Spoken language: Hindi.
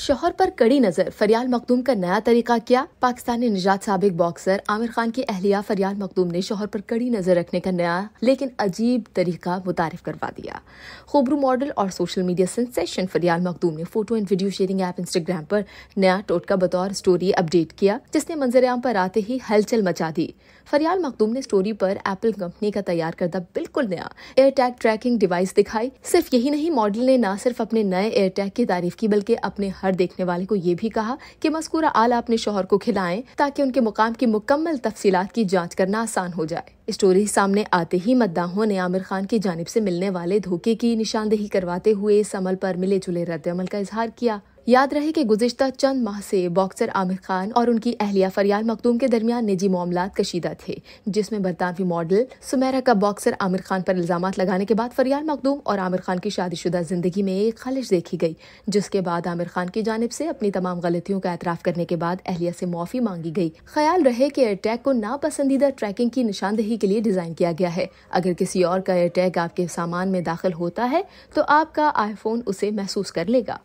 शोहर पर कड़ी नजर फरियाल मखदूम का नया तरीका क्या पाकिस्तानी निजात सबक बॉक्सर आमिर खान की अहलिया फरियाल मखदूम ने शोहर पर कड़ी नजर रखने का नया लेकिन अजीब तरीका मुतारफ करवा दिया खूबरू मॉडल और social media sensation Faryal Makhdoom ने photo and video sharing app Instagram पर नया टोटका बतौर स्टोरी अपडेट किया जिसने मंजरेआम पर आते ही हलचल मचा दी फरियाल मखदूम ने स्टोरी पर एप्पल कंपनी का तैयार करदा बिल्कुल नया एयरटैग ट्रैकिंग डिवाइस दिखाई सिर्फ यही नहीं मॉडल ने न सिर्फ अपने नए एयरटैग की तारीफ की बल्कि अपने हर बाहर देखने वाले को ये भी कहा कि मस्कूरा आला अपने शोहर को खिलाएं ताकि उनके मुकाम की मुकम्मल तफसीलात की जांच करना आसान हो जाए स्टोरी सामने आते ही मद्दाहों ने आमिर खान की जानब से मिलने वाले धोखे की निशानदेही करवाते हुए इस अमल पर मिले जुले अमल का इजहार किया याद रहे कि गुजशत चंद माह से बॉक्सर आमिर खान और उनकी अहलिया फरियाल मखदूम के दरमियान निजी मामला कशीदा थे जिसमें बरतानवी मॉडल सुमेरा का बॉक्सर आमिर खान पर इल्जाम लगाने के बाद फरियाल मखदूम और आमिर खान की शादीशुदा जिंदगी में एक खालिश देखी गई जिसके बाद आमिर खान की जानब से अपनी तमाम गलतियों का एतराफ़ करने के बाद अहलिया से माफ़ी मांगी गई ख्याल रहे कि एयरटैग को नापसंदीदा ट्रैकिंग की निशानदेही के लिए डिज़ाइन किया गया है अगर किसी और का एयरटैग आपके सामान में दाखिल होता है तो आपका आईफोन उसे महसूस कर लेगा